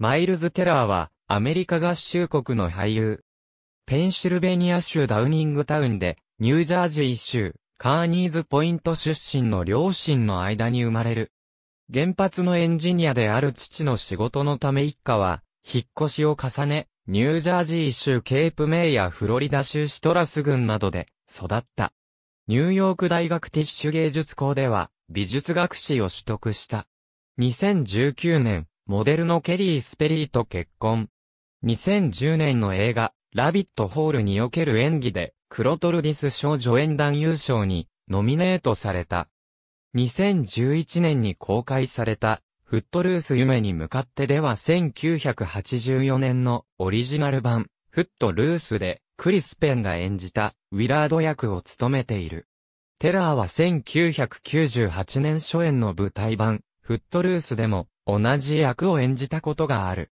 マイルズ・テラーは、アメリカ合衆国の俳優。ペンシルベニア州ダウニングタウンで、ニュージャージー州、カーニーズポイント出身の両親の間に生まれる。原発のエンジニアである父の仕事のため一家は、引っ越しを重ね、ニュージャージー州ケープメイやフロリダ州シトラス郡などで育った。ニューヨーク大学ティッシュ芸術校では美術学士を取得した。2019年、モデルのケリー・スペリーと結婚。2010年の映画、ラビットホールにおける演技で、クロトルディス賞助演団優勝に、ノミネートされた。2011年に公開された、フットルース夢に向かってでは1984年のオリジナル版、フットルースで、クリス・ペンが演じた、ウィラード役を務めている。テラーは1998年初演の舞台版、フットルースでも、同じ役を演じたことがある。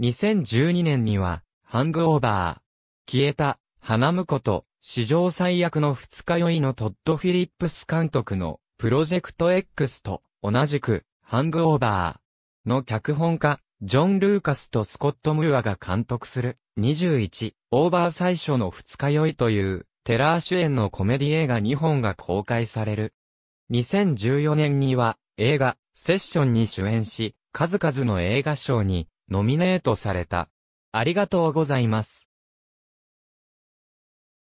2012年には、ハングオーバー、消えた、花婿と、史上最悪の二日酔いのトッド・フィリップス監督の、プロジェクト X と、同じく、ハングオーバー、の脚本家、ジョン・ルーカスとスコット・ムーアが監督する、21、オーバー最初の二日酔いという、テラー主演のコメディ映画2本が公開される。2014年には、映画、セッションに主演し、数々の映画賞にノミネートされた。ありがとうございます。